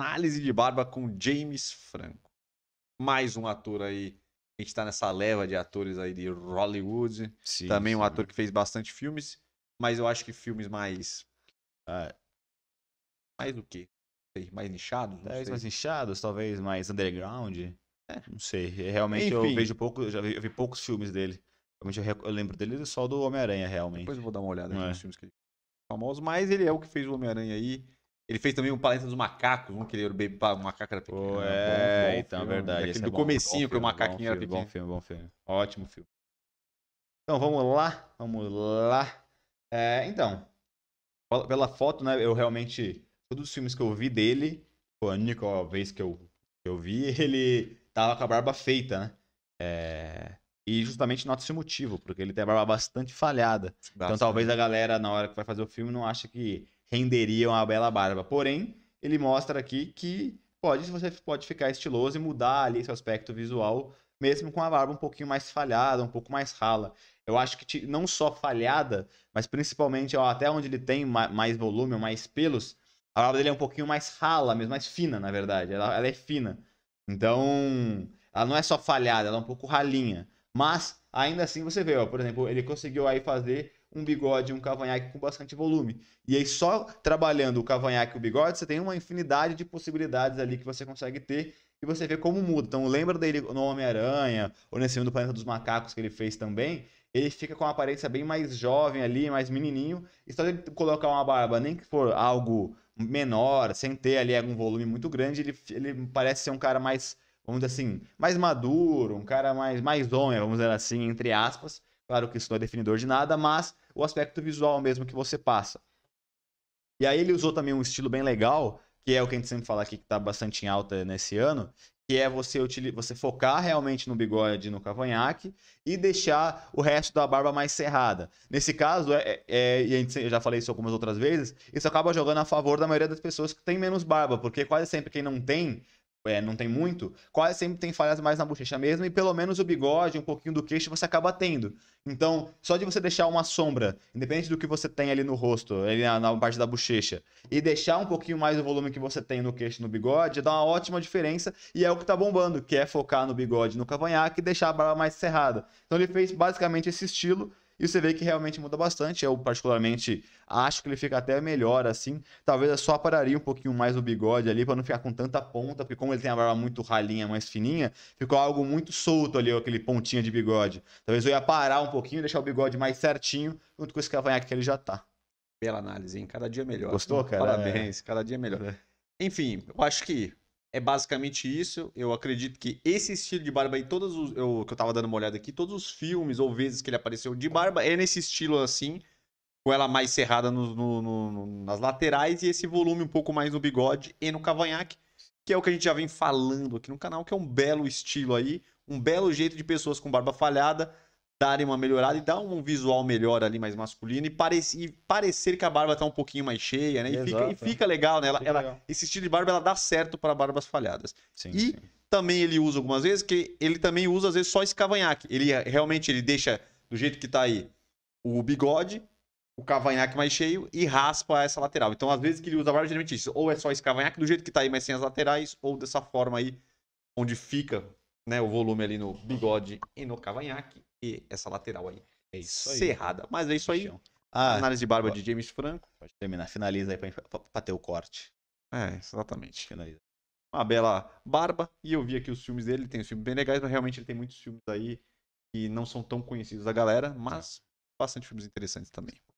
Análise de Barba com James Franco. Mais um ator aí. A gente tá nessa leva de atores aí de Hollywood. Sim, Também sim. um ator que fez bastante filmes, mas eu acho que filmes mais. Ah, mais o quê? mais nichados? Talvez mais nichados, talvez mais underground. É. Não sei. É, realmente Enfim. eu vejo pouco. Eu já vi, eu vi poucos filmes dele. Realmente eu, eu, lembro dele só do Homem-Aranha, realmente. Depois eu vou dar uma olhada é. nos filmes que ele famoso, mas ele é o que fez o Homem-Aranha aí. Ele fez também um Planeta dos Macacos, um que ele era o Baby o macaco era pequeno. Oh, é, bom, então, é filme, verdade. Aquele é do bom, comecinho bom que o macaquinho era pequeno. Bom filme, bom filme. Ótimo filme. Então, vamos lá, vamos lá. É, então, pela foto, né, eu realmente, todos os filmes que eu vi dele, foi a única vez que eu, que eu vi, ele tava com a barba feita, né? É... E justamente nota esse motivo, porque ele tem a barba bastante falhada. Bastante. Então talvez a galera, na hora que vai fazer o filme, não ache que renderia uma bela barba. Porém, ele mostra aqui que pode, você pode ficar estiloso e mudar ali seu aspecto visual, mesmo com a barba um pouquinho mais falhada, um pouco mais rala. Eu acho que não só falhada, mas principalmente ó, até onde ele tem mais volume, mais pelos, a barba dele é um pouquinho mais rala, mesmo mais fina, na verdade. Ela, ela é fina. Então, ela não é só falhada, ela é um pouco ralinha. Mas, ainda assim, você vê, ó, por exemplo, ele conseguiu aí fazer um bigode e um cavanhaque com bastante volume. E aí, só trabalhando o cavanhaque e o bigode, você tem uma infinidade de possibilidades ali que você consegue ter e você vê como muda. Então, lembra dele no Homem-Aranha, ou nesse filme do Planeta dos Macacos que ele fez também, ele fica com uma aparência bem mais jovem ali, mais menininho, e só ele colocar uma barba, nem que for algo menor, sem ter ali algum volume muito grande, ele, ele parece ser um cara mais, vamos dizer assim, mais maduro, um cara mais, mais homem, vamos dizer assim, entre aspas, Claro que isso não é definidor de nada, mas o aspecto visual mesmo que você passa. E aí ele usou também um estilo bem legal, que é o que a gente sempre fala aqui que está bastante em alta nesse ano, que é você, você focar realmente no bigode no cavanhaque e deixar o resto da barba mais cerrada. Nesse caso, é, é, é e a gente, eu já falei isso algumas outras vezes, isso acaba jogando a favor da maioria das pessoas que tem menos barba, porque quase sempre quem não tem é, não tem muito, quase sempre tem falhas mais na bochecha mesmo, e pelo menos o bigode, um pouquinho do queixo, você acaba tendo. Então, só de você deixar uma sombra, independente do que você tem ali no rosto, ali na, na parte da bochecha, e deixar um pouquinho mais o volume que você tem no queixo no bigode, dá uma ótima diferença, e é o que tá bombando, que é focar no bigode no cavanhaque e deixar a barba mais cerrada. Então ele fez basicamente esse estilo, e você vê que realmente muda bastante. Eu, particularmente, acho que ele fica até melhor assim. Talvez eu só pararia um pouquinho mais o bigode ali para não ficar com tanta ponta, porque como ele tem a barba muito ralinha, mais fininha, ficou algo muito solto ali, aquele pontinho de bigode. Talvez eu ia parar um pouquinho, deixar o bigode mais certinho, junto com esse cavanhaque que ele já tá. Bela análise, hein? Cada dia melhor. Gostou, cara? Parabéns, é. cada dia melhor. É. Enfim, eu acho que é basicamente isso. Eu acredito que esse estilo de barba aí, todos os. Eu, que eu tava dando uma olhada aqui, todos os filmes ou vezes que ele apareceu de barba é nesse estilo assim, com ela mais cerrada no, no, no, nas laterais e esse volume um pouco mais no bigode e no cavanhaque, que é o que a gente já vem falando aqui no canal, que é um belo estilo aí, um belo jeito de pessoas com barba falhada darem uma melhorada e dar um visual melhor ali, mais masculino, e, parece, e parecer que a barba tá um pouquinho mais cheia, né? E, Exato, fica, e fica, legal, né? Ela, ela legal. Esse estilo de barba ela dá certo para barbas falhadas. Sim, e sim. também ele usa algumas vezes, que ele também usa, às vezes, só esse cavanhaque. Ele é, realmente ele deixa do jeito que tá aí o bigode, o cavanhaque mais cheio e raspa essa lateral. Então, às vezes que ele usa a barba, geralmente é isso. Ou é só esse cavanhaque do jeito que tá aí, mas sem as laterais, ou dessa forma aí, onde fica né, o volume ali no bigode e no cavanhaque. E essa lateral aí. É isso aí. Cerrada. Mas é isso aí. Ah, análise de barba pode, de James Franco. Pode terminar. Finaliza aí pra, pra, pra ter o corte. É, exatamente. Finaliza. Uma bela barba. E eu vi aqui os filmes dele. Tem os filmes bem legais, mas realmente ele tem muitos filmes aí que não são tão conhecidos da galera, mas é. bastante filmes interessantes também.